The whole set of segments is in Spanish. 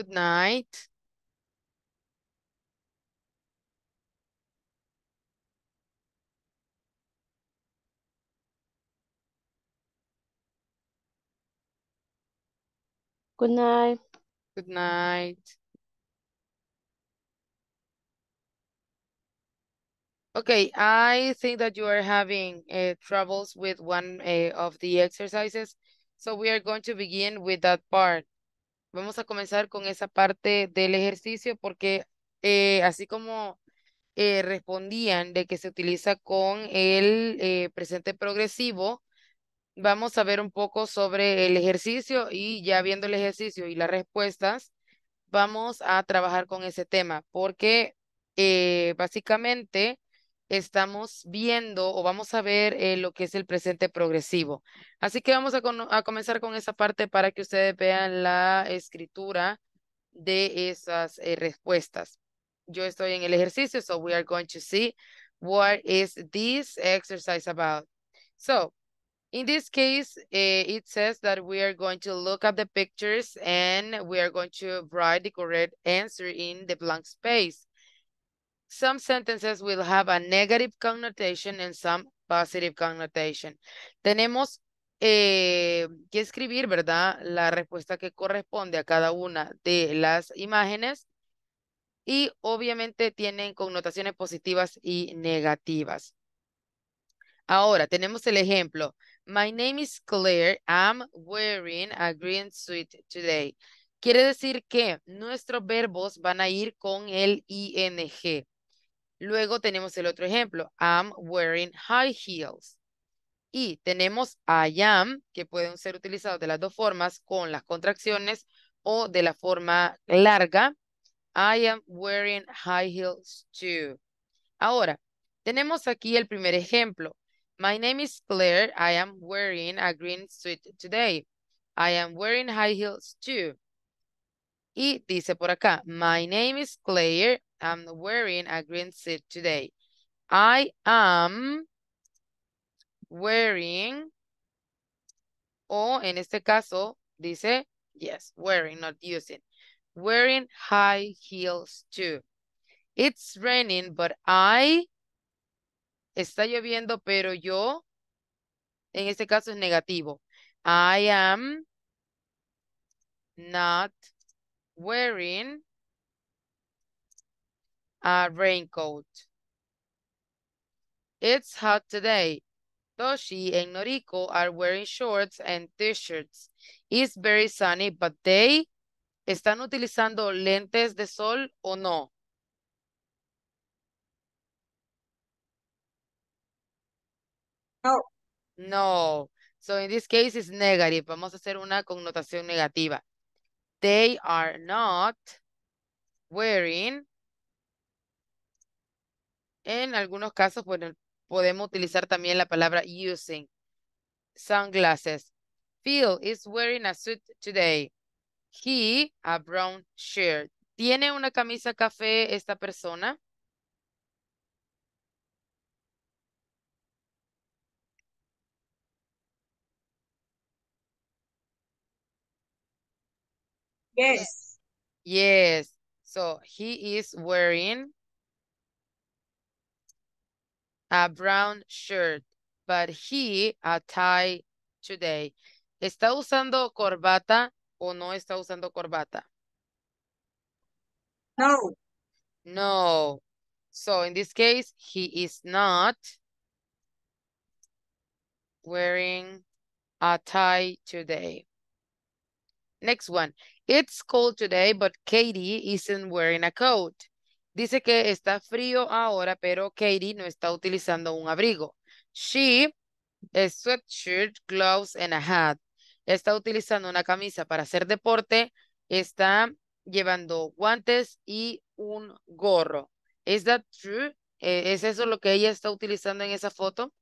Good night. Good night. Good night. Okay, I think that you are having uh, troubles with one uh, of the exercises. So we are going to begin with that part. Vamos a comenzar con esa parte del ejercicio porque eh, así como eh, respondían de que se utiliza con el eh, presente progresivo, vamos a ver un poco sobre el ejercicio y ya viendo el ejercicio y las respuestas, vamos a trabajar con ese tema porque básicamente estamos viendo o vamos a ver eh, lo que es el presente progresivo. Así que vamos a, comenzar con esa parte para que ustedes vean la escritura de esas eh, respuestas. Yo estoy en el ejercicio, so we are going to see what is this exercise about. So, in this case, eh, it says that we are going to look at the pictures and we are going to write the correct answer in the blank space. Some sentences will have a negative connotation and some positive connotation. Tenemos eh, que escribir, ¿verdad? La respuesta que corresponde a cada una de las imágenes y obviamente tienen connotaciones positivas y negativas. Ahora tenemos el ejemplo. My name is Claire. I'm wearing a green suit today. Quiere decir que nuestros verbos van a ir con el ing. Luego tenemos el otro ejemplo, I'm wearing high heels. Y tenemos I am, que pueden ser utilizados de las dos formas, con las contracciones o de la forma larga. I am wearing high heels too. Ahora, tenemos aquí el primer ejemplo. My name is Claire. I am wearing a green suit today. I am wearing high heels too. Y dice por acá, my name is Claire. I'm wearing a green suit today. I am wearing, o en este caso dice, yes, wearing, not using. Wearing high heels too. It's raining, but I, está lloviendo, pero yo, en este caso es negativo. I am not wearing a uh, raincoat. It's hot today. Toshi and Noriko are wearing shorts and t-shirts. It's very sunny, but they están utilizando lentes de sol o no? No. Oh. No. So in this case it's negative. Vamos a hacer una connotación negativa. They are not wearing En algunos casos, podemos utilizar también la palabra using. Sunglasses. Phil is wearing a suit today. He, a brown shirt. ¿Tiene una camisa café esta persona? Yes. Yes. So he is wearing a brown shirt, but he a tie today. ¿Está usando corbata o no está usando corbata? No. No. So in this case, he is not wearing a tie today. Next one. It's cold today, but Katie isn't wearing a coat. Dice que está frío ahora, pero Katie no está utilizando un abrigo. She, a sweatshirt, gloves and a hat. Está utilizando una camisa para hacer deporte. Está llevando guantes y un gorro. ¿Es that true? Eh, ¿Es eso lo que ella está utilizando en esa foto?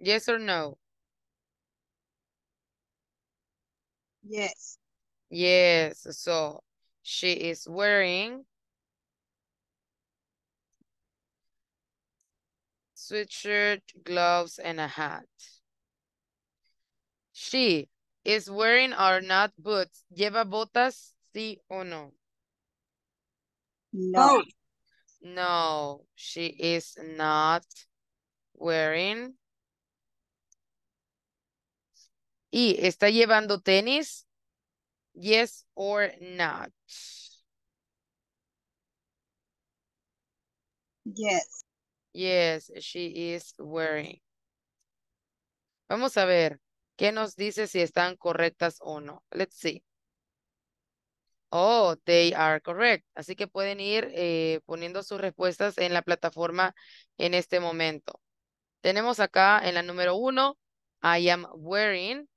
Yes or no? Yes. Yes, so she is wearing sweatshirt, gloves, and a hat. She is wearing or not boots. ¿Lleva botas, sí o no? No. No, she is not wearing Y está llevando tenis. Yes or not. Yes. Yes, she is wearing. Vamos a ver qué nos dice si están correctas o no. Let's see. Oh, they are correct. Así que pueden ir eh, poniendo sus respuestas en la plataforma en este momento. Tenemos acá en la número uno, I am wearing.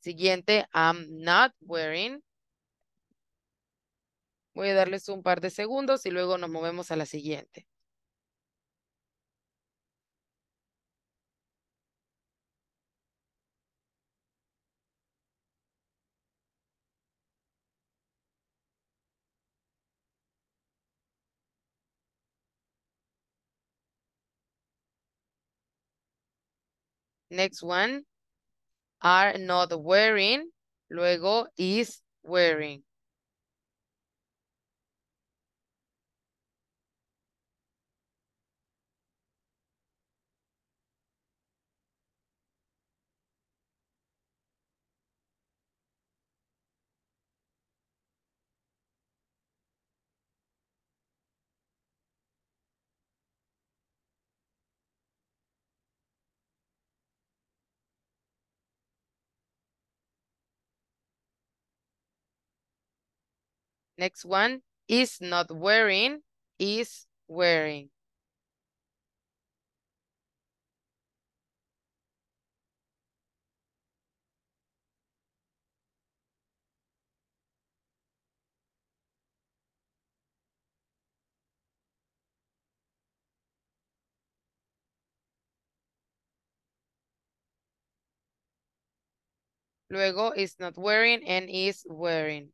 Siguiente, I'm not wearing. Voy a darles un par de segundos y luego nos movemos a la siguiente. Next one are not wearing, luego is wearing. Next one, is not wearing, is wearing. Luego is not wearing and is wearing.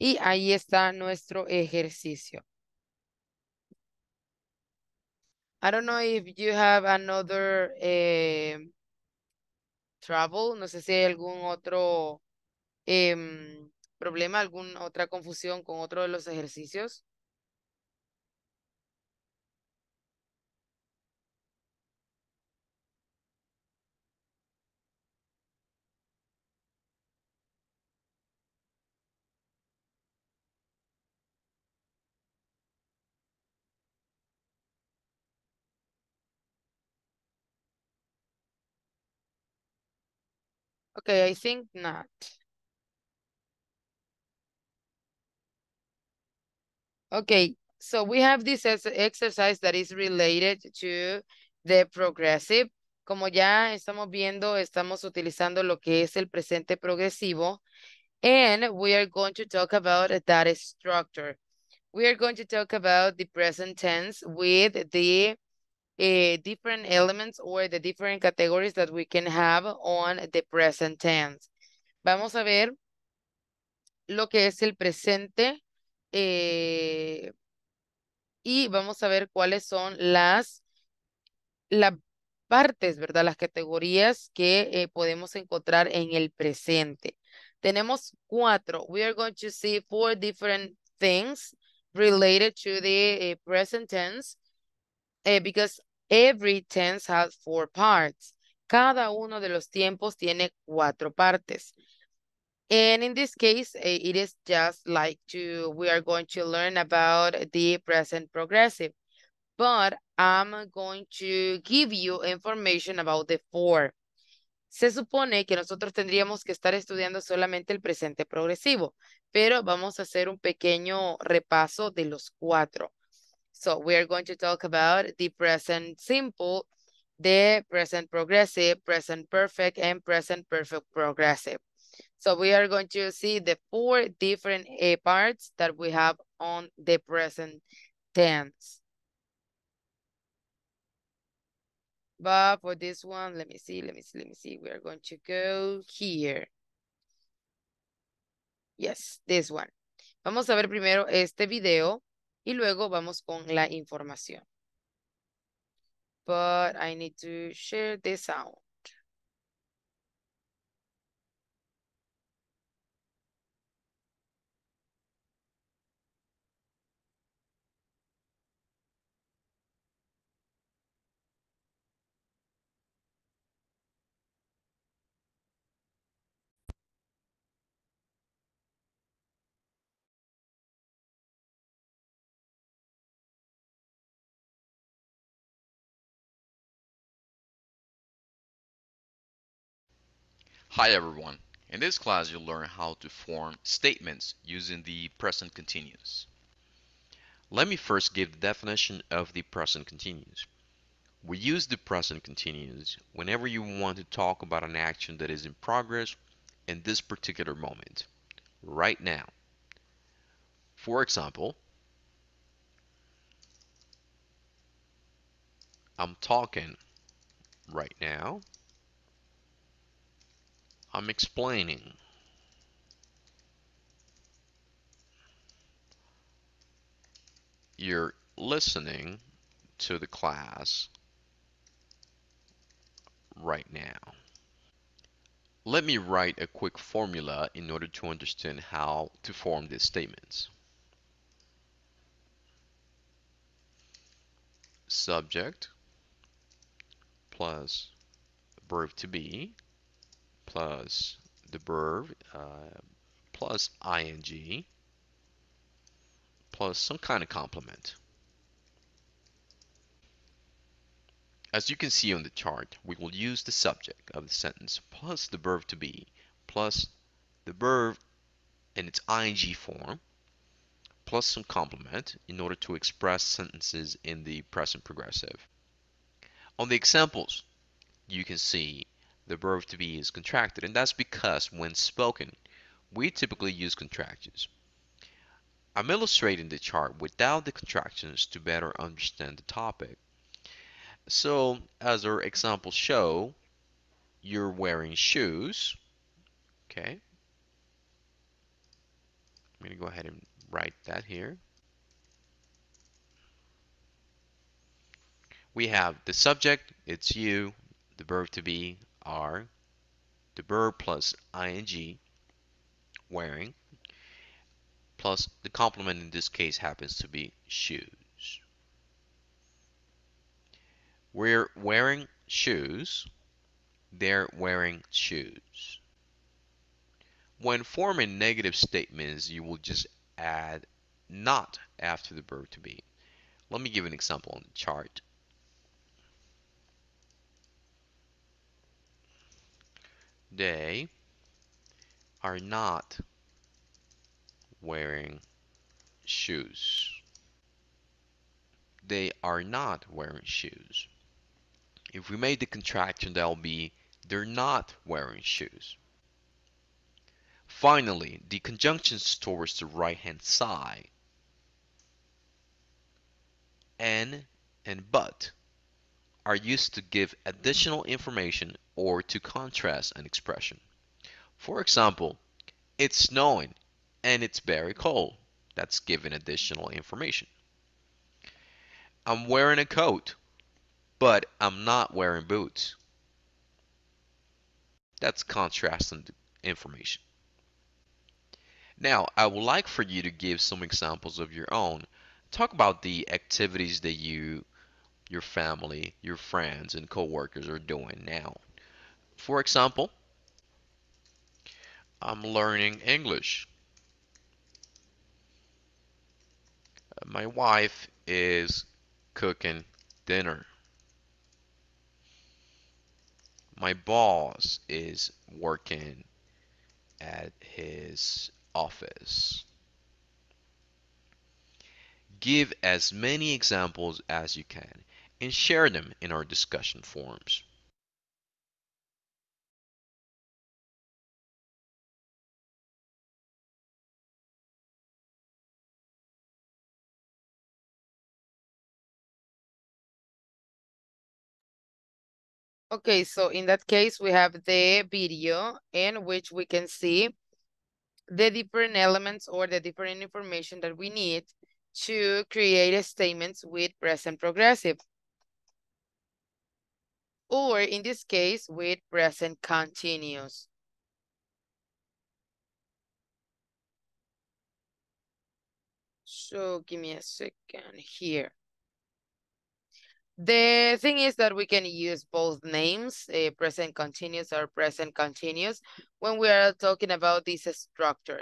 Y ahí está nuestro ejercicio. I don't know if you have another eh, trouble. No sé si hay algún otro em, problema, alguna otra confusión con otro de los ejercicios. Okay, I think not. Okay, so we have this exercise that is related to the progressive. Como ya estamos viendo, estamos utilizando lo que es el presente progresivo. And we are going to talk about that structure. We are going to talk about the present tense with the Eh, different elements or the different categories that we can have on the present tense. Vamos a ver lo que es el presente eh, y vamos a ver cuáles son las, las partes, ¿verdad? Las categorías que eh, podemos encontrar en el presente. Tenemos cuatro. We are going to see four different things related to the present tense because Every tense has four parts. Cada uno de los tiempos tiene cuatro partes. And in this case, eh, it is just like to, we are going to learn about the present progressive. But I'm going to give you information about the four. Se supone que nosotros tendríamos que estar estudiando solamente el presente progresivo, pero vamos a hacer un pequeño repaso de los cuatro. So we are going to talk about the present simple, the present progressive, present perfect, and present perfect progressive. So we are going to see the four different A parts that we have on the present tense. But for this one, let me see, let me see, let me see. We are going to go here. Yes, this one. Vamos a ver primero este video Y luego vamos con la información. But I need to share this out. Hi everyone. In this class you'll learn how to form statements using the present continuous. Let me first give the definition of the present continuous. We use the present continuous whenever you want to talk about an action that is in progress in this particular moment, right now. For example, I'm talking right now I'm explaining. You're listening to the class right now. Let me write a quick formula in order to understand how to form these statements. Subject plus verb to be plus the verb uh, plus ing plus some kind of complement. As you can see on the chart, we will use the subject of the sentence plus the verb to be plus the verb in its ing form plus some complement in order to express sentences in the present progressive. On the examples, you can see the verb to be is contracted, and that's because when spoken, we typically use contractions. I'm illustrating the chart without the contractions to better understand the topic. So, as our examples show, you're wearing shoes, okay? I'm going to go ahead and write that here. We have the subject, it's you, the verb to be, are the verb plus ing wearing plus the complement in this case happens to be shoes. We're wearing shoes. They're wearing shoes. When forming negative statements, you will just add not after the verb to be. Let me give an example on the chart. today are not wearing shoes. They are not wearing shoes. If we made the contraction, that'll be they're not wearing shoes. Finally, the conjunctions towards the right hand side. And and but are used to give additional information or to contrast an expression. For example, it's snowing and it's very cold. That's giving additional information. I'm wearing a coat, but I'm not wearing boots. That's contrasting information. Now, I would like for you to give some examples of your own. Talk about the activities that you your family, your friends, and coworkers are doing now. For example, I'm learning English. My wife is cooking dinner. My boss is working at his office. Give as many examples as you can and share them in our discussion forums. Okay, so in that case, we have the video in which we can see the different elements or the different information that we need to create a statements with present progressive or in this case with present continuous. So give me a second here. The thing is that we can use both names, a eh, present continuous or present continuous, when we are talking about this structure.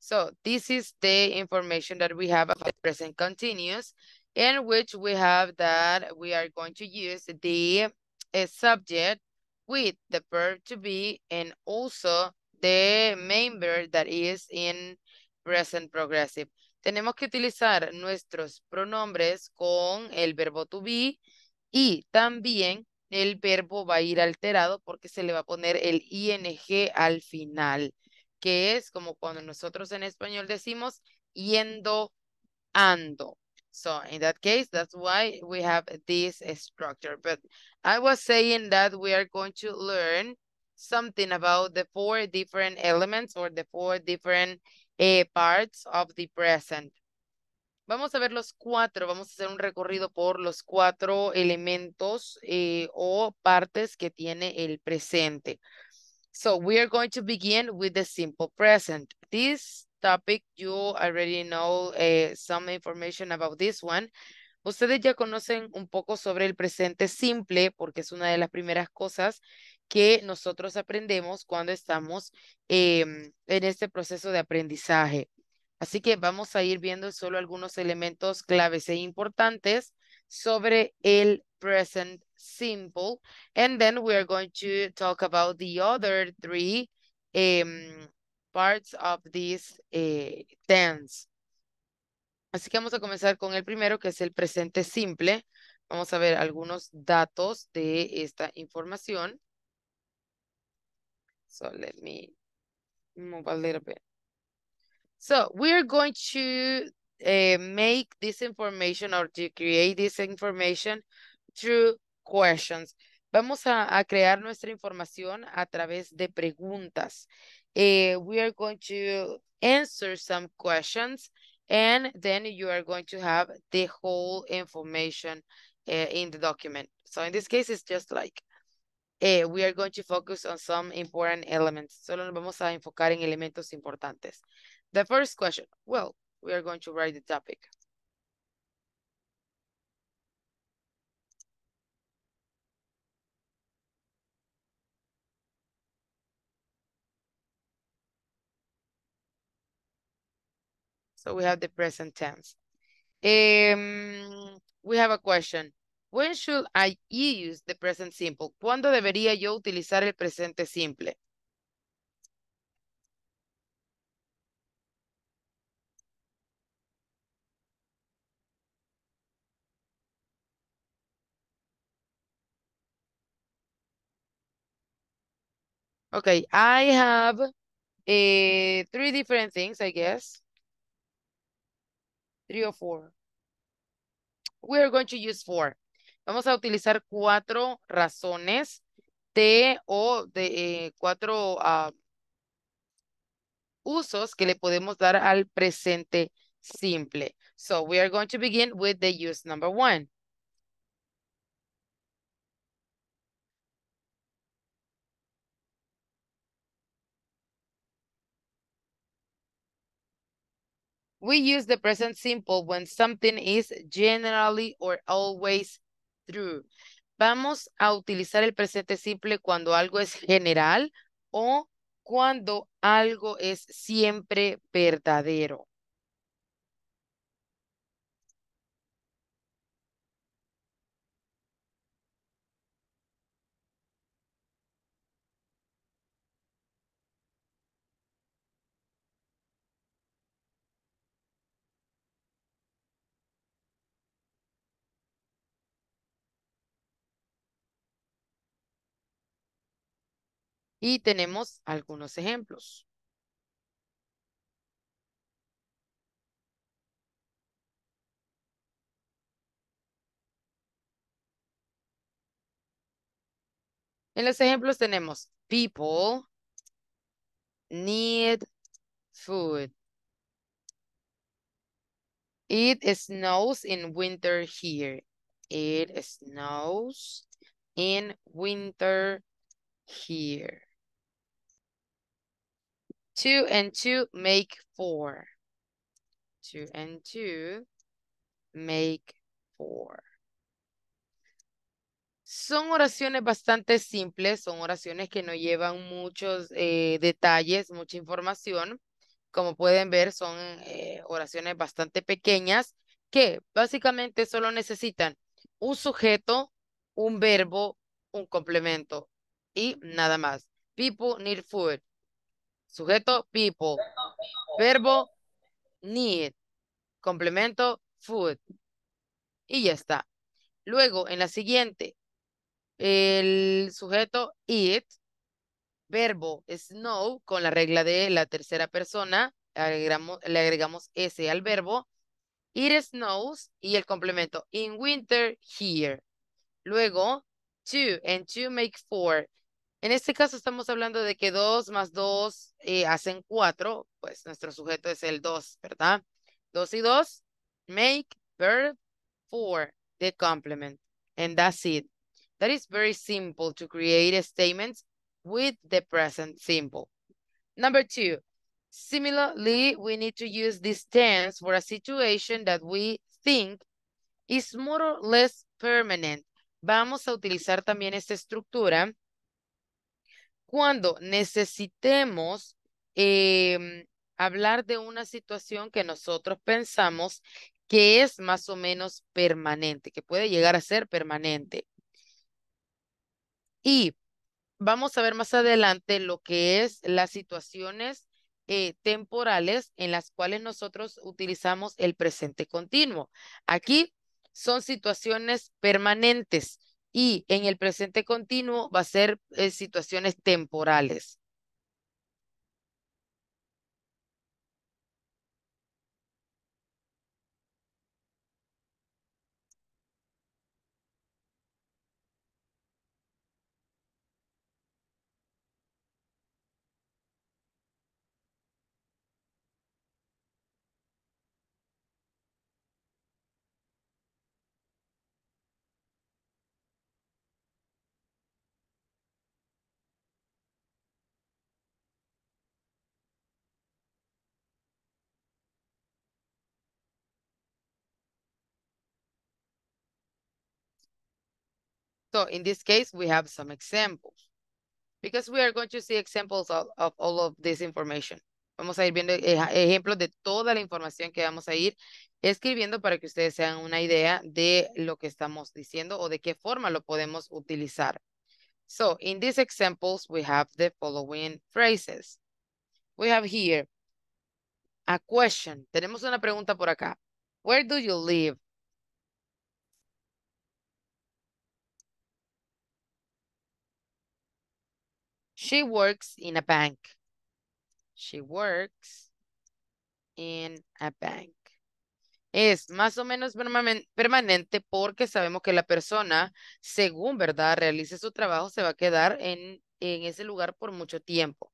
So this is the information that we have about present continuous, in which we have that we are going to use the a subject with the verb to be and also the main verb that is in present progressive. Tenemos que utilizar nuestros pronombres con el verbo to be y también el verbo va a ir alterado porque se le va a poner el ing al final, que es como cuando nosotros en español decimos yendo, ando. So in that case, that's why we have this structure. But I was saying that we are going to learn something about the four different elements or the four different eh, parts of the present. Vamos a ver los cuatro, vamos a hacer un recorrido por los cuatro elementos eh, o partes que tiene el presente. So we are going to begin with the simple present. This topic, you already know eh, some information about this one. Ustedes ya conocen un poco sobre el presente simple porque es una de las primeras cosas que nosotros aprendemos cuando estamos em, en este proceso de aprendizaje. Así que vamos a ir viendo solo algunos elementos claves e importantes sobre el present simple. And then we are going to talk about the other three em, parts of this eh, tense. Así que vamos a comenzar con el primero, que es el presente simple. Vamos a ver algunos datos de esta información. So let me move a little bit. So we are going to eh, make this information or to create this information through questions. Vamos a, crear nuestra información a través de preguntas. Eh, we are going to answer some questions And then you are going to have the whole information uh, in the document. So in this case, it's just like uh, we are going to focus on some important elements. Solo nos vamos a enfocar en elementos importantes. The first question, well, we are going to write the topic. So we have the present tense. Um, we have a question. When should I use the present simple? ¿Cuándo debería yo utilizar el presente simple? Okay, I have uh, three different things, I guess. three or four. We are going to use four. Vamos a utilizar cuatro razones de o de eh, cuatro ah, usos que le podemos dar al presente simple. So we are going to begin with the use number one. We use the present simple when something is generally or always true. Vamos a utilizar el presente simple cuando algo es general o cuando algo es siempre verdadero. Y tenemos algunos ejemplos. En los ejemplos tenemos people need food. It snows in winter here. It snows in winter here. Two and two make four. Two and two make four. Son oraciones bastante simples, son oraciones que no llevan muchos eh, detalles, mucha información. Como pueden ver, son eh, oraciones bastante pequeñas que básicamente solo necesitan un sujeto, un verbo, un complemento y nada más. People need food. Sujeto, people. Verbo, need. Complemento, food. Y ya está. Luego, en la siguiente, el sujeto it, verbo snow, con la regla de la tercera persona, le agregamos S al verbo, it snows, y el complemento, in winter, here. Luego, two, and two make four. En este caso estamos hablando de que dos más dos eh, hacen cuatro, pues nuestro sujeto es el dos, ¿verdad? Dos y dos make verb for the complement. And that's it. That is very simple to create a statement with the present simple. Number two, similarly, we need to use this tense for a situation that we think is more or less permanent. Vamos a utilizar también esta estructura cuando necesitemos em, hablar de una situación que nosotros pensamos que es más o menos permanente, que puede llegar a ser permanente. Y vamos a ver más adelante lo que es las situaciones eh, temporales en las cuales nosotros utilizamos el presente continuo. Aquí son situaciones permanentes y en el presente continuo va a ser eh, situaciones temporales. So in this case, we have some examples because we are going to see examples of, all of this information. Vamos a ir viendo ejemplos de toda la información que vamos a ir escribiendo para que ustedes sean una idea de lo que estamos diciendo o de qué forma lo podemos utilizar. So, in these examples, we have the following phrases. We have here a question. Tenemos una pregunta por acá. Where do you live? She works in a bank. She works in a bank. Es más o menos permanente porque sabemos que la persona, según verdad, realice su trabajo, se va a quedar en, en ese lugar por mucho tiempo.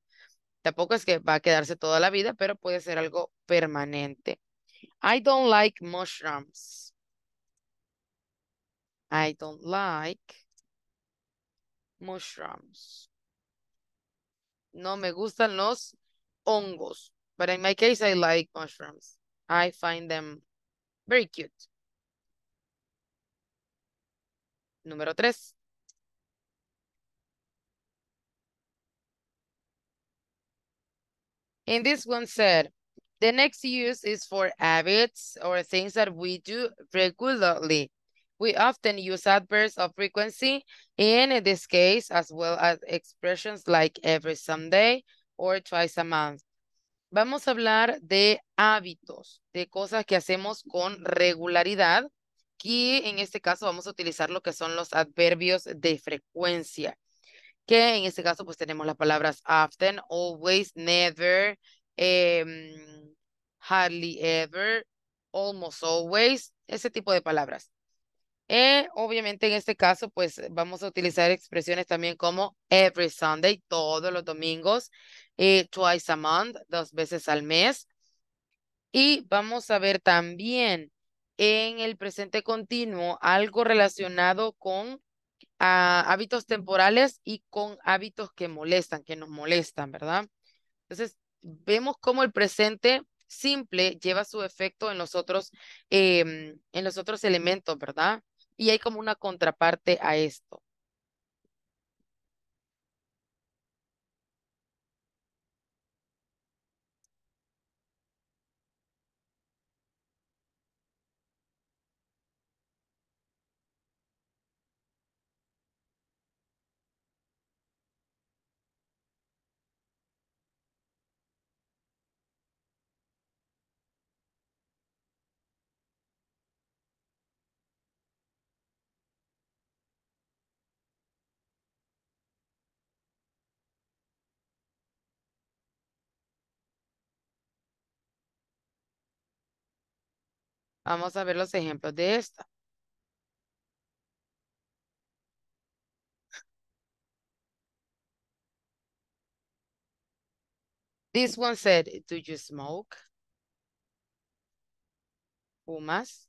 Tampoco es que va a quedarse toda la vida, pero puede ser algo permanente. I don't like mushrooms. I don't like mushrooms. No me gustan los hongos. But in my case, I like mushrooms. I find them very cute. Número tres. In this one said, the next use is for habits or things that we do regularly. We often use adverbs of frequency in this case, as well as expressions like every Sunday or twice a month. Vamos a hablar de hábitos, de cosas que hacemos con regularidad. que en este caso vamos a utilizar lo que son los adverbios de frecuencia, que en este caso pues tenemos las palabras often, always, never, em, hardly ever, almost always, ese tipo de palabras. Eh, obviamente en este caso, pues eh, vamos a utilizar expresiones también como every Sunday, todos los domingos, eh, twice a month, dos veces al mes. Y vamos a ver también en el presente continuo algo relacionado con ah, hábitos temporales y con hábitos que molestan, que nos molestan, ¿verdad? Entonces, vemos cómo el presente simple lleva su efecto en em, en los otros elementos, ¿verdad? Y hay como una contraparte a esto. Vamos a ver los ejemplos de esta. This one said, do you smoke? Pumas.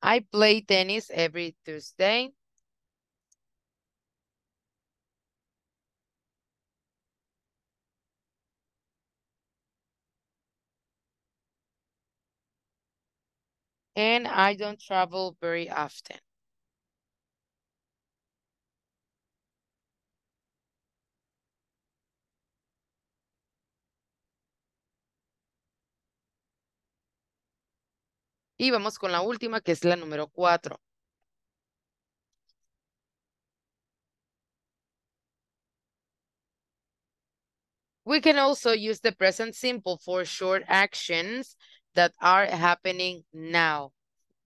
I play tennis every Tuesday. and I don't travel very often. Y vamos con la última, que es la número cuatro. We can also use the present simple for short actions that are happening now.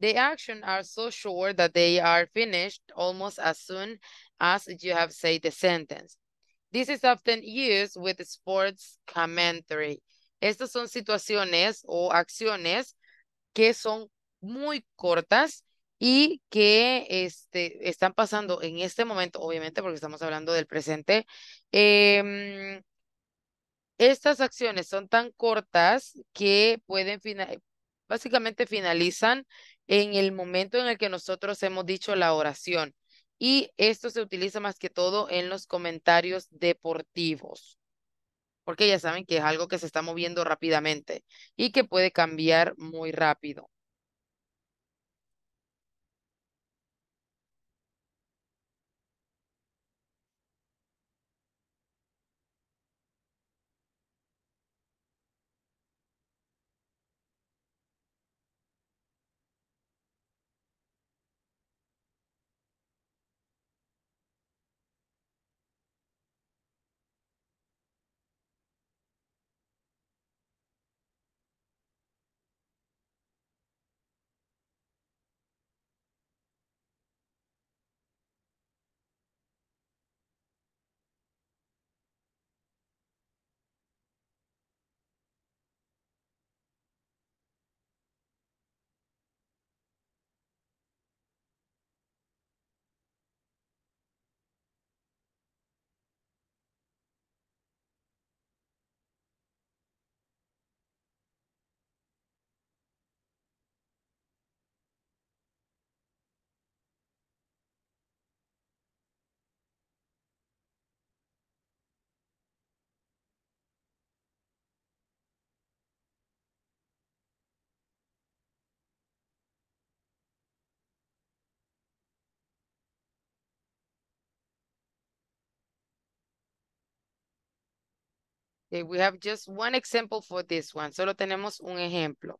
The actions are so short that they are finished almost as soon as you have said the sentence. This is often used with sports commentary. Estas son situaciones o acciones que son muy cortas y que este, están pasando en este momento, obviamente porque estamos hablando del presente, em, estas acciones son tan cortas que pueden final, básicamente finalizan en el momento en el que nosotros hemos dicho la oración. Y esto se utiliza más que todo en los comentarios deportivos, porque ya saben que es algo que se está moviendo rápidamente y que puede cambiar muy rápido. Eh, we have just one example for this one. Solo tenemos un ejemplo.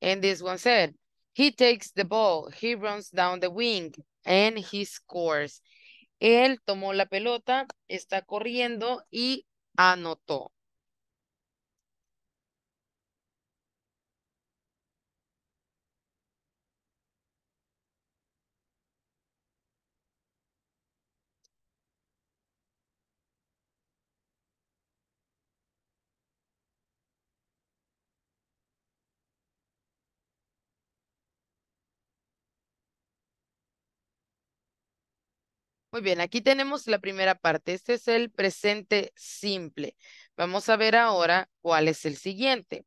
And this one said, he takes the ball, he runs down the wing, and he scores. Él tomó la pelota, está corriendo y anotó. Muy bien, aquí tenemos la primera parte. Este es el presente simple. Vamos a ver ahora cuál es el siguiente.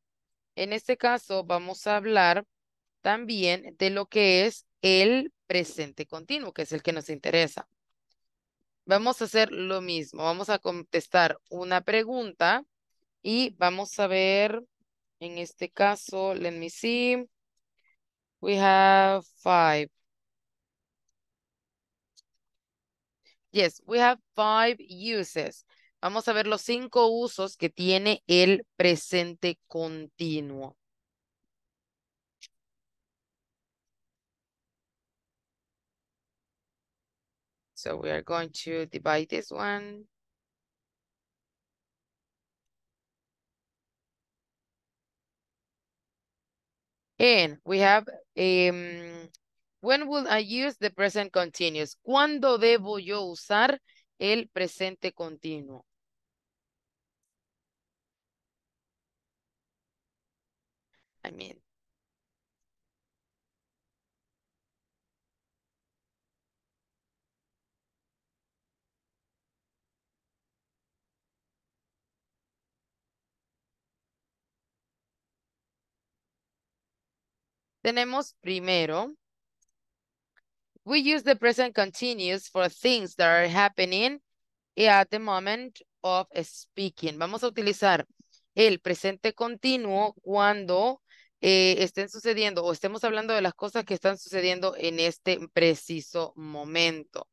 En este caso vamos a hablar también de lo que es el presente continuo, que es el que nos interesa. Vamos a hacer lo mismo. Vamos a contestar una pregunta y vamos a ver, en este caso, let me see. We have five. Yes, we have five uses. Vamos a ver los cinco usos que tiene el presente continuo. So we are going to divide this one. And we have a em, When will I use the present continuous? ¿Cuándo debo mm. yo usar el presente continuo? I mean. Tenemos primero We use the present continuous for things that are happening at the moment of speaking. Vamos a utilizar el presente continuo cuando eh, estén sucediendo o estemos hablando de las cosas que están sucediendo en este preciso momento.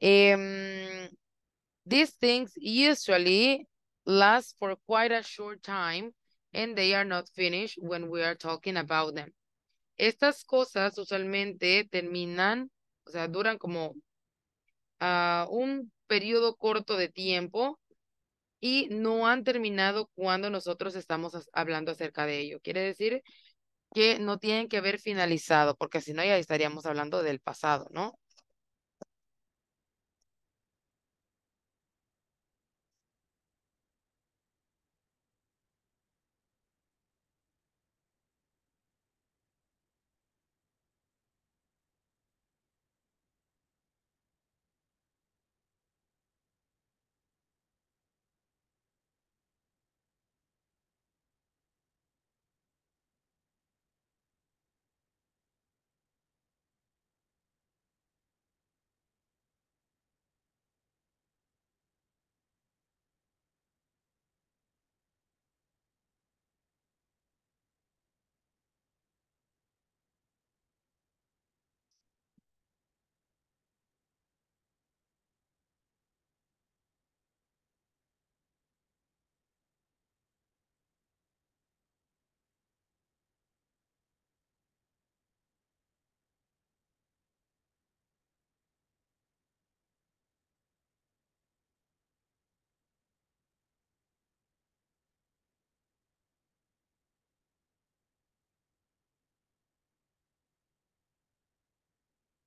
Em, these things usually last for quite a short time and they are not finished when we are talking about them. Estas cosas usualmente terminan o sea, duran como ah, un periodo corto de tiempo y no han terminado cuando nosotros estamos hablando acerca de ello. Quiere decir que no tienen que haber finalizado, porque si no ya estaríamos hablando del pasado, ¿no?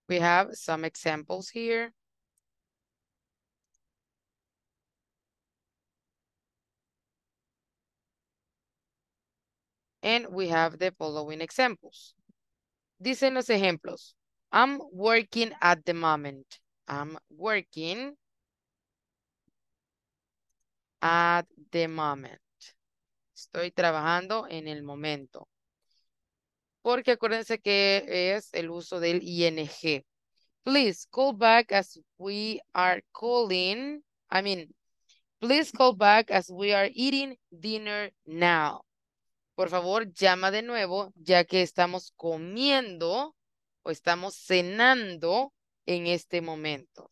We have some examples here. And we have the following examples. Dicen los ejemplos. I'm working at the moment. I'm working at the moment. Estoy trabajando en el momento porque acuérdense que es el uso del ing. Please call back as we are calling, I mean, please call back as we are eating dinner now. Por favor, llama de nuevo ya que estamos comiendo o estamos cenando en este momento.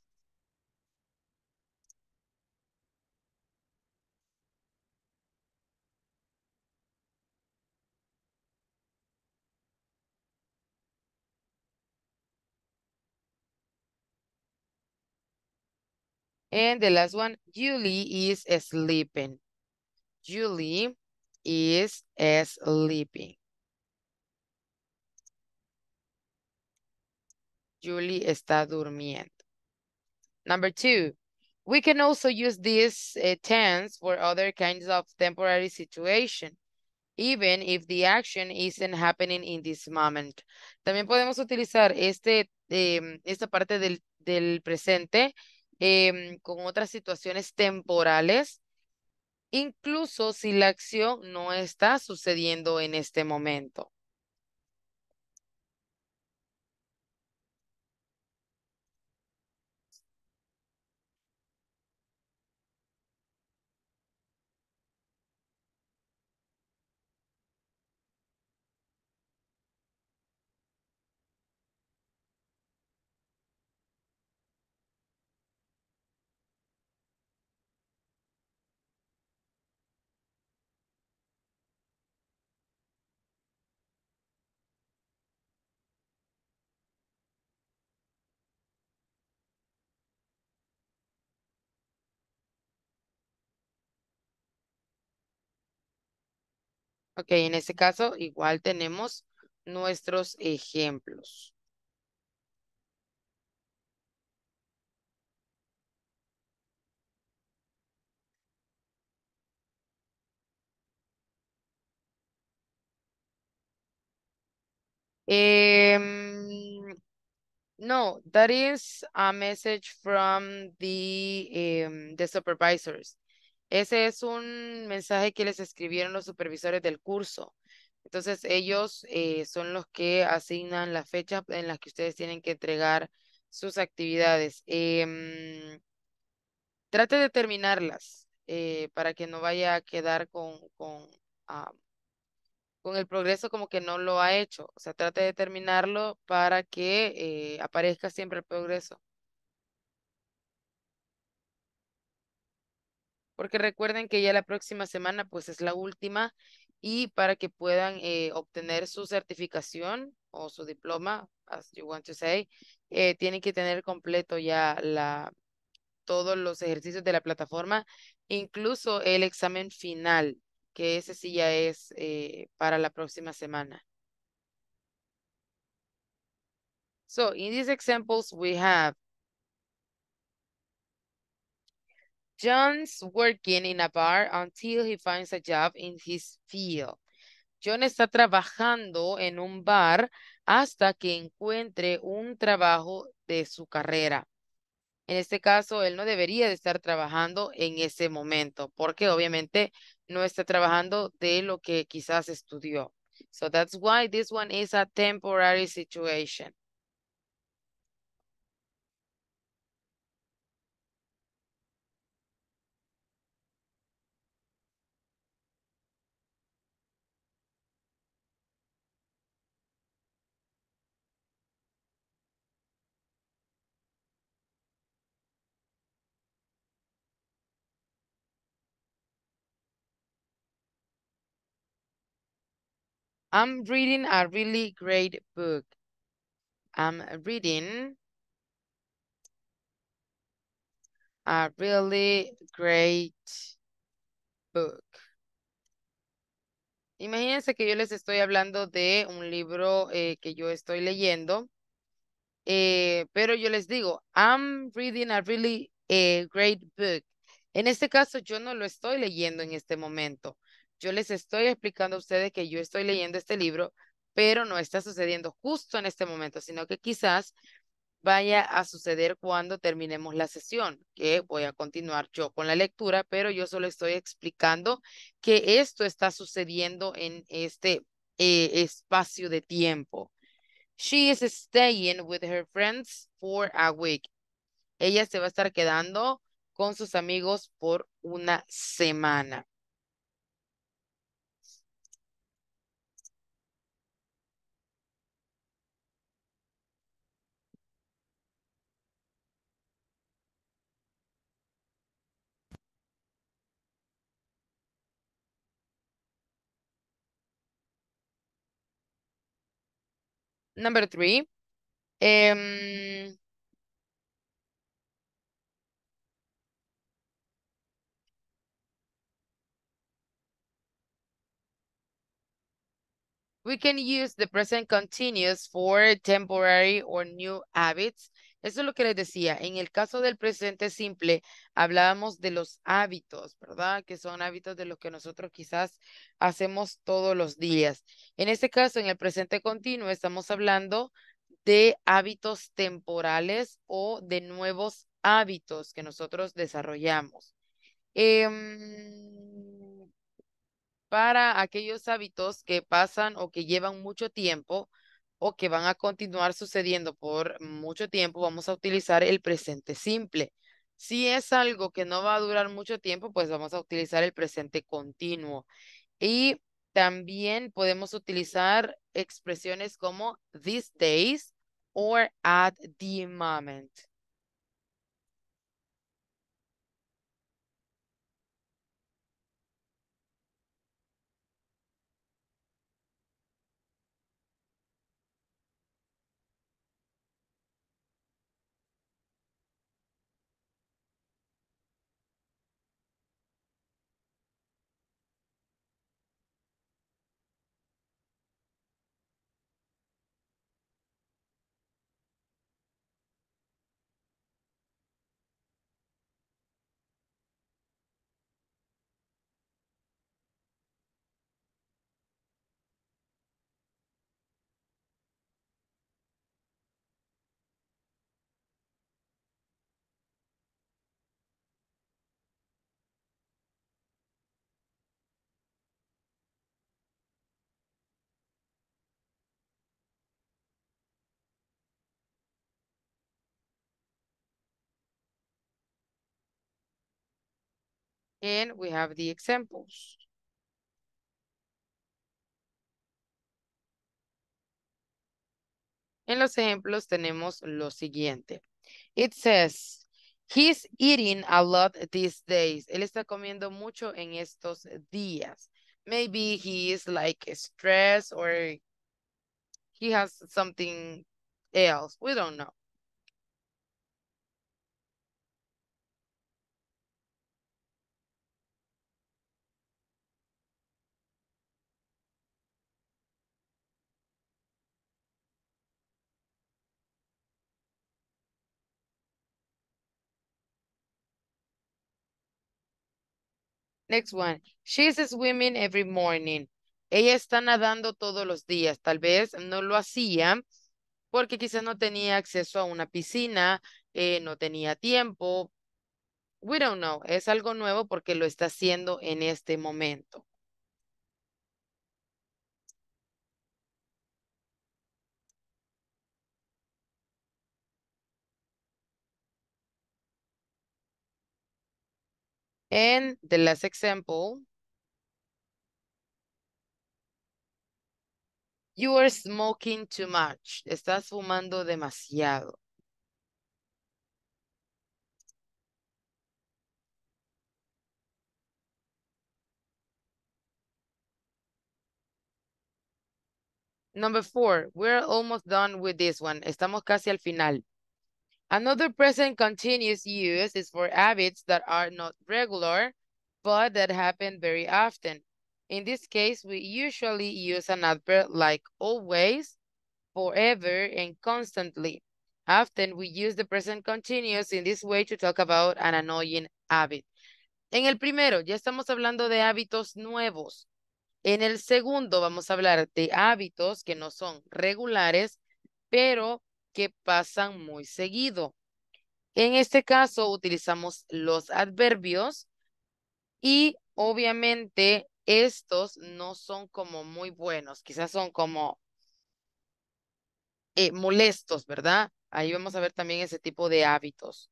And the last one, Julie is sleeping. Julie is sleeping. Julie está durmiendo. Number two, we can also use this uh, eh, tense for other kinds of temporary situation, even if the action isn't happening in this moment. También podemos utilizar este, eh, esta parte del, del presente Em, con otras situaciones temporales, incluso si la acción no está sucediendo en este momento. Ok, en este caso igual tenemos nuestros ejemplos. Em, no, that is a message from the em, the supervisors. Ese es un mensaje que les escribieron los supervisores del curso. Entonces ellos eh, son los que asignan la fecha en las que ustedes tienen que entregar sus actividades. Em, trate de terminarlas eh, para que no vaya a quedar con, con, ah, con, el progreso como que no lo ha hecho. O sea, trate de terminarlo para que eh, aparezca siempre el progreso. porque recuerden que ya la próxima semana pues es la última y para que puedan eh, obtener su certificación o su diploma, as you want to say, eh, tienen que tener completo ya la, todos los ejercicios de la plataforma, incluso el examen final, que ese sí ya es eh, para la próxima semana. So, in these examples, we have John's working in a bar until he finds a job in his field. John está trabajando en un bar hasta que encuentre un trabajo de su carrera. En este caso, él no debería de estar trabajando en ese momento, porque obviamente no está trabajando de lo que quizás estudió. So that's why this one is a temporary situation. I'm reading a really great book. I'm reading a really great book. Imagínense que yo les estoy hablando de un libro eh, que yo estoy leyendo, eh, pero yo les digo, I'm reading a really eh, great book. En este caso, yo no lo estoy leyendo en este momento. Yo les estoy explicando a ustedes que yo estoy leyendo este libro, pero no está sucediendo justo en este momento, sino que quizás vaya a suceder cuando terminemos la sesión, que voy a continuar yo con la lectura, pero yo solo estoy explicando que esto está sucediendo en este eh, espacio de tiempo. She is staying with her friends for a week. Ella se va a estar quedando con sus amigos por una semana. Number three. Um, we can use the present continuous for temporary or new habits Eso es lo que les decía. En el caso del presente simple, hablábamos de los hábitos, ¿verdad? Que son hábitos de los que nosotros quizás hacemos todos los días. En este caso, en el presente continuo, estamos hablando de hábitos temporales o de nuevos hábitos que nosotros desarrollamos. Em, para aquellos hábitos que pasan o que llevan mucho tiempo, o que van a continuar sucediendo por mucho tiempo, vamos a utilizar el presente simple. Si es algo que no va a durar mucho tiempo, pues vamos a utilizar el presente continuo. Y también podemos utilizar expresiones como these days or at the moment. and we have the examples. En los ejemplos tenemos lo siguiente. It says, he's eating a lot these days. Él está comiendo mucho en estos días. Maybe he is like stressed or he has something else. We don't know. Next one. She's swimming every morning. Ella está nadando todos los días. Tal vez no lo hacía porque quizás no tenía acceso a una piscina, eh, no tenía tiempo. We don't know. Es algo nuevo porque lo está haciendo en este momento. And the last example. You are smoking too much. Estás fumando demasiado. Number four, we're almost done with this one. Estamos casi al final. Another present continuous use is for habits that are not regular, but that happen very often. In this case, we usually use an adverb like always, forever, and constantly. Often we use the present continuous in this way to talk about an annoying habit. En el primero, ya estamos hablando de hábitos nuevos. En el segundo, vamos a hablar de hábitos que no son regulares, pero que pasan muy seguido. En este caso utilizamos los adverbios y obviamente estos no son como muy buenos, quizás son como eh, molestos, ¿verdad? Ahí vamos a ver también ese tipo de hábitos.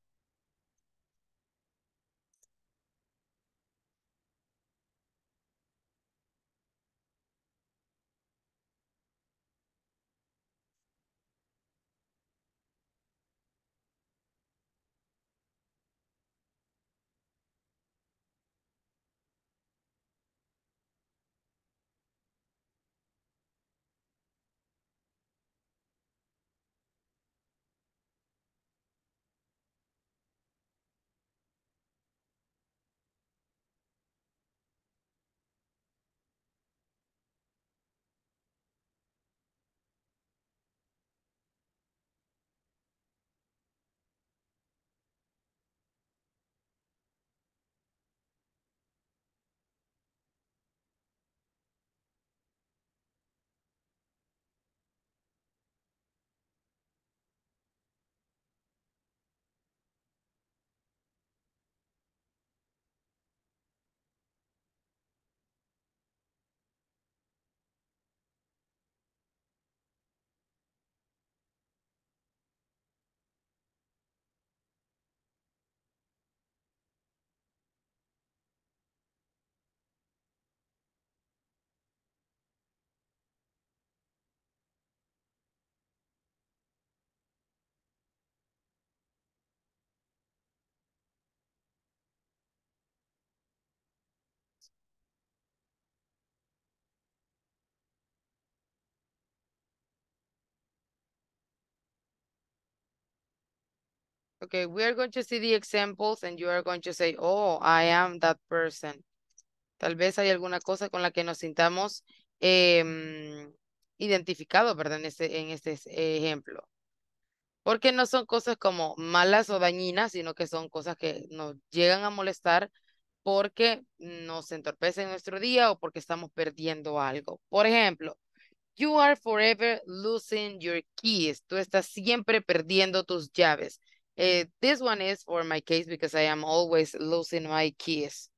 Okay, we are going to see the examples and you are going to say, oh, I am that person. Tal vez hay alguna cosa con la que nos sintamos em, identificados, ¿verdad? Este, en este, ejemplo. Porque no son cosas como malas o dañinas, sino que son cosas que nos llegan a molestar porque nos entorpece nuestro día o porque estamos perdiendo algo. Por ejemplo, you are forever losing your keys. Tú estás siempre perdiendo tus llaves. Uh, this one is for my case because I am always losing my keys.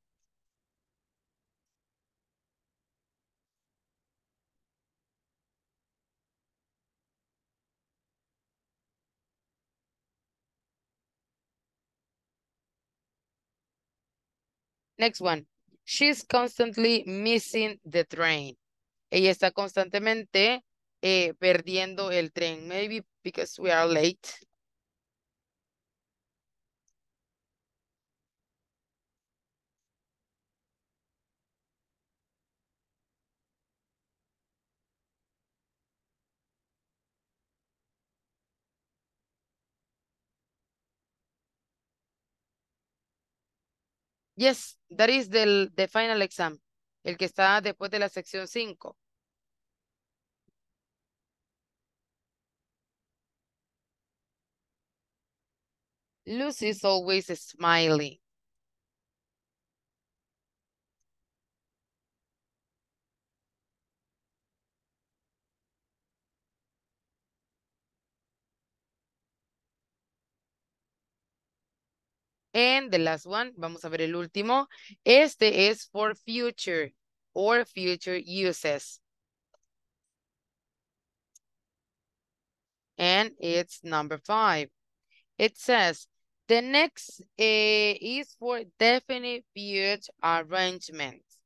Next one. She's constantly missing the train. Ella está constantemente eh, perdiendo el tren. Maybe because we are late. Yes, that is the final exam, el que está después de la sección 5. Lucy is always smiling. And the last one, vamos a ver el último. Este es for future or future uses. And it's number five. It says, the next eh, is for definite future arrangements.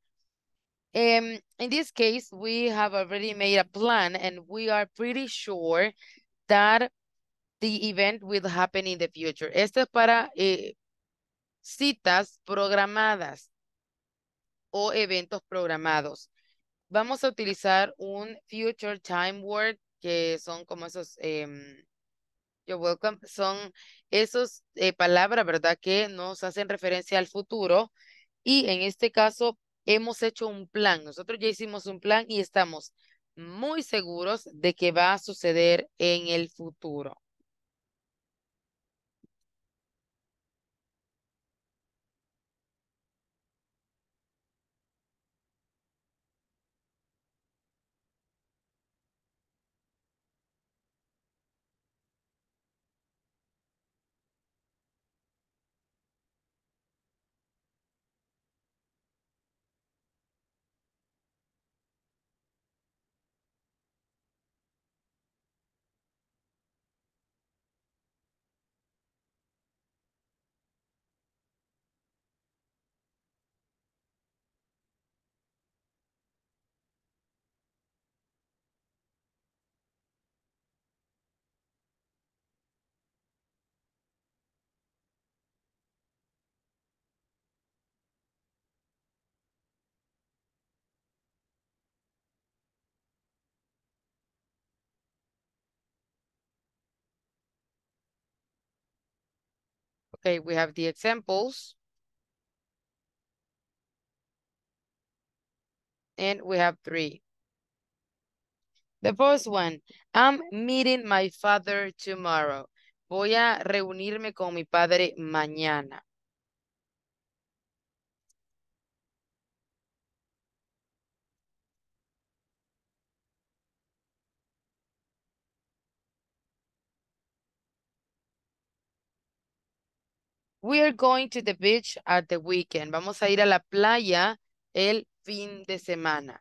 Um, in this case, we have already made a plan and we are pretty sure that the event will happen in the future. Esto es para eh, citas programadas o eventos programados. Vamos a utilizar un future time word que son como esos, em, son esos eh, palabras, ¿verdad? Que nos hacen referencia al futuro y en este caso hemos hecho un plan. Nosotros ya hicimos un plan y estamos muy seguros de que va a suceder en el futuro. Okay, we have the examples. And we have three. The first one, I'm meeting my father tomorrow. Voy a reunirme con mi padre mañana. We are going to the beach at the weekend. Vamos a ir a la playa el fin de semana.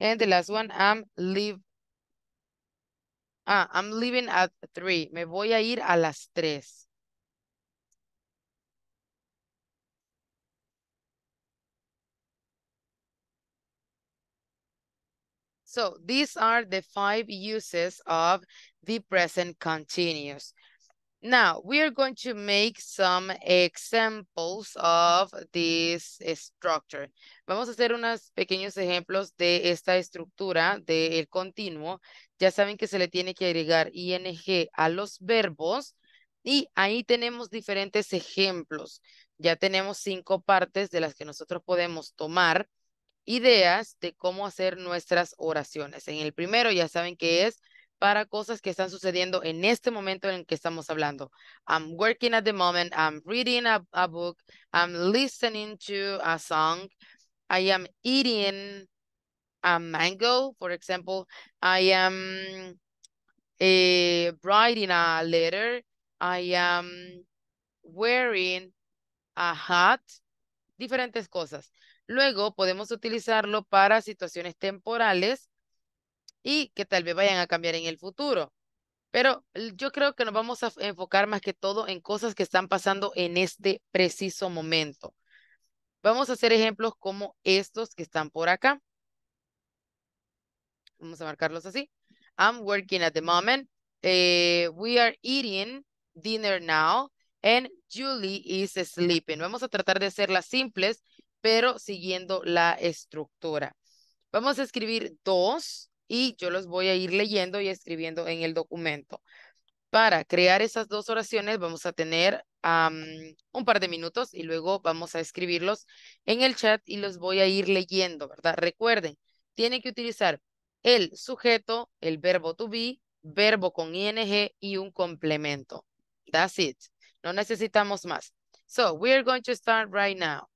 And the last one, I'm leave. Ah, I'm leaving at three. Me voy a ir a las tres. So these are the five uses of the present continuous. Now, we are going to make some examples of this structure. Vamos a hacer unos pequeños ejemplos de esta estructura del continuo. Ya saben que se le tiene que agregar ing a los verbos y ahí tenemos diferentes ejemplos. Ya tenemos cinco partes de las que nosotros podemos tomar ideas de cómo hacer nuestras oraciones. En el primero ya saben que es para cosas que están sucediendo en este momento en el que estamos hablando. I'm working at the moment, I'm reading a, book, I'm listening to a song, I am eating a mango, for example, I am eh, writing a letter, I am wearing a hat, diferentes cosas. Luego podemos utilizarlo para situaciones temporales y que tal vez vayan a cambiar en el futuro. Pero yo creo que nos vamos a enfocar más que todo en cosas que están pasando en este preciso momento. Vamos a hacer ejemplos como estos que están por acá. Vamos a marcarlos así. I'm working at the moment. Eh, we are eating dinner now. And Julie is sleeping. Vamos a tratar de hacerlas simples pero siguiendo la estructura. Vamos a escribir dos y yo los voy a ir leyendo y escribiendo en el documento. Para crear esas dos oraciones vamos a tener un par de minutos y luego vamos a escribirlos en el chat y los voy a ir leyendo, ¿verdad? Recuerden, tienen que utilizar el sujeto, el verbo to be, verbo con ing y un complemento. That's it. No necesitamos más. So, we are going to start right now.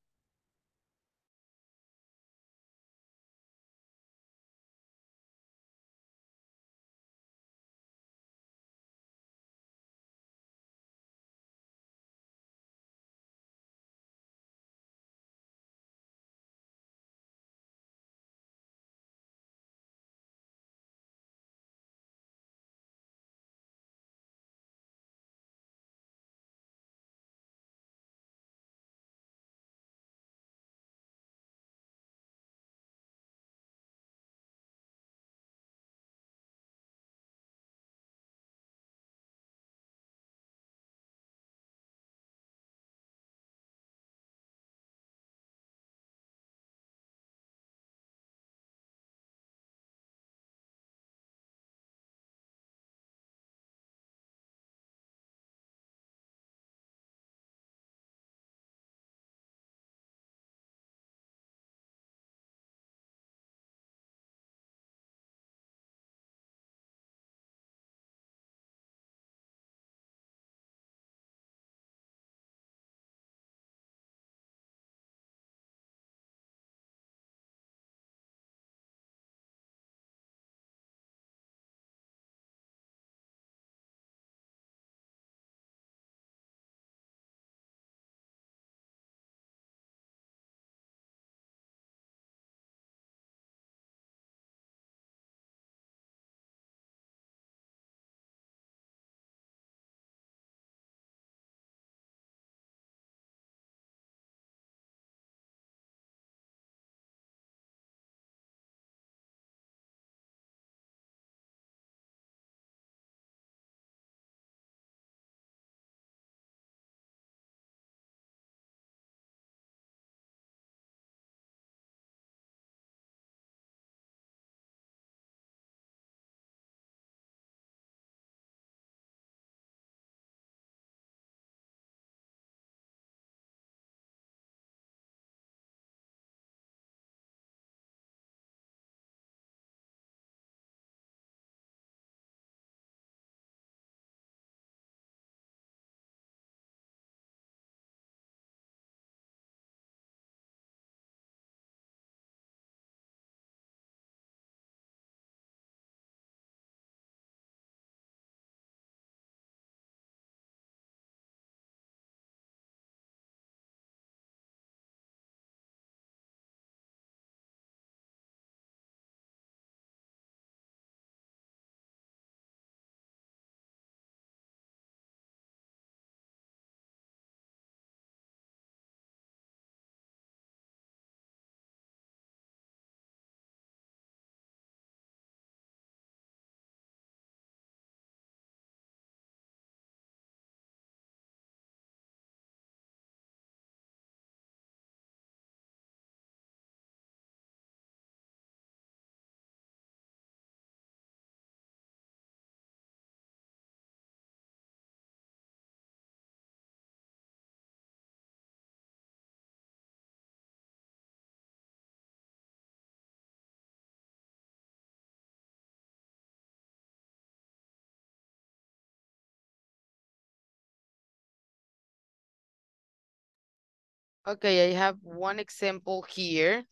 Okay, I have one example here.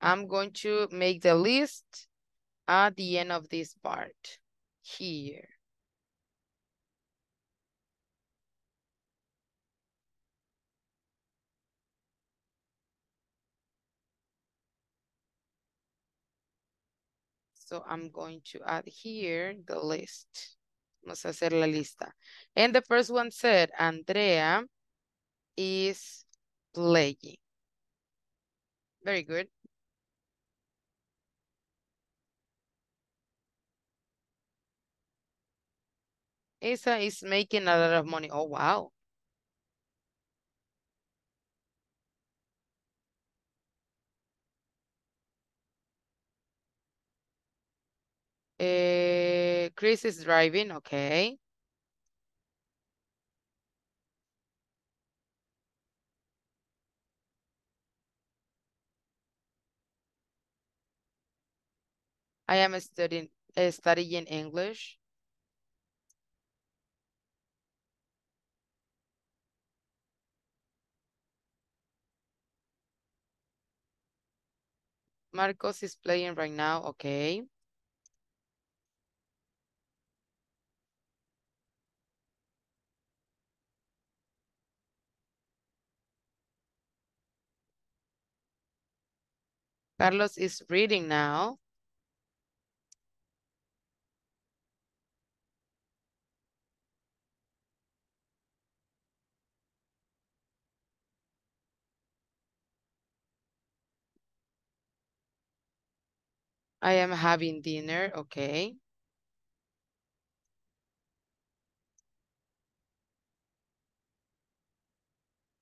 I'm going to make the list at the end of this part here. So I'm going to add here the list. Vamos a hacer la lista. And the first one said, Andrea is playing. Very good. Isa is making a lot of money. Oh, wow. Uh, Chris is driving, okay. I am studying, eh, studying English. Marcos is playing right now, okay. Carlos is reading now. I am having dinner, okay.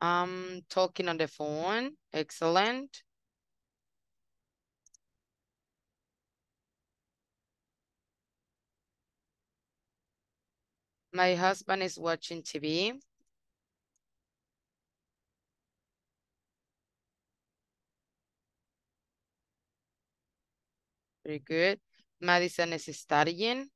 I'm talking on the phone, excellent. My husband is watching TV. Very good. Madison is studying.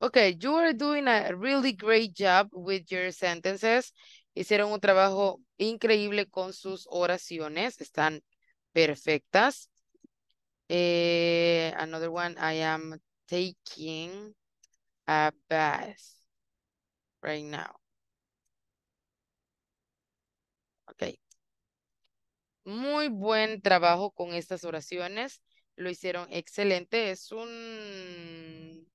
Okay, you are doing a really great job with your sentences. Hicieron un trabajo increíble con sus oraciones. Están perfectas. Eh, another one, I am taking a bath right now. Ok. Muy buen trabajo con estas oraciones. Lo hicieron excelente. Es un...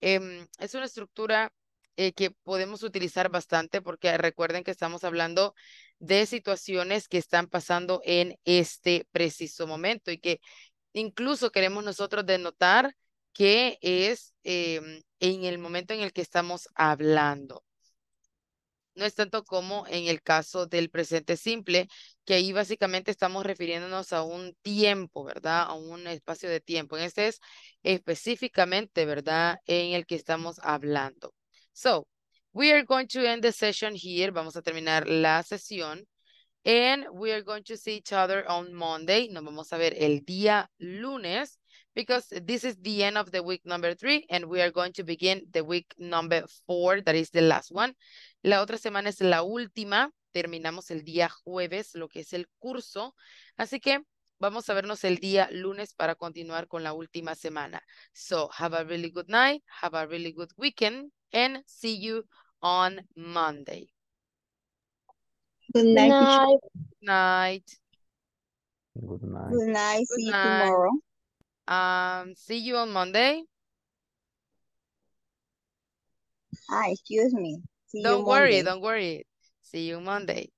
Em, es una estructura eh, que podemos utilizar bastante porque ah, recuerden que estamos hablando de situaciones que están pasando en este preciso momento y que Incluso queremos nosotros denotar que es em, en el momento en el que estamos hablando. No es tanto como en el caso del presente simple, que ahí básicamente estamos refiriéndonos a un tiempo, ¿verdad? A un espacio de tiempo. En este es específicamente, ¿verdad? En el que estamos hablando. So, we are going to end the session here. Vamos a terminar la sesión. And we are going to see each other on Monday. Nos vamos a ver el día lunes because this is the end of the week number three and we are going to begin the week number four, that is the last one. La otra semana es la última. Terminamos el día jueves, lo que es el curso. Así que vamos a vernos el día lunes para continuar con la última semana. So, have a really good night, have a really good weekend, and see you on Monday. Good night. night. Good night. Good night. Good night. See you tomorrow. Um, see you on Monday. Ah, excuse me. See don't worry, Monday. don't worry. See you Monday.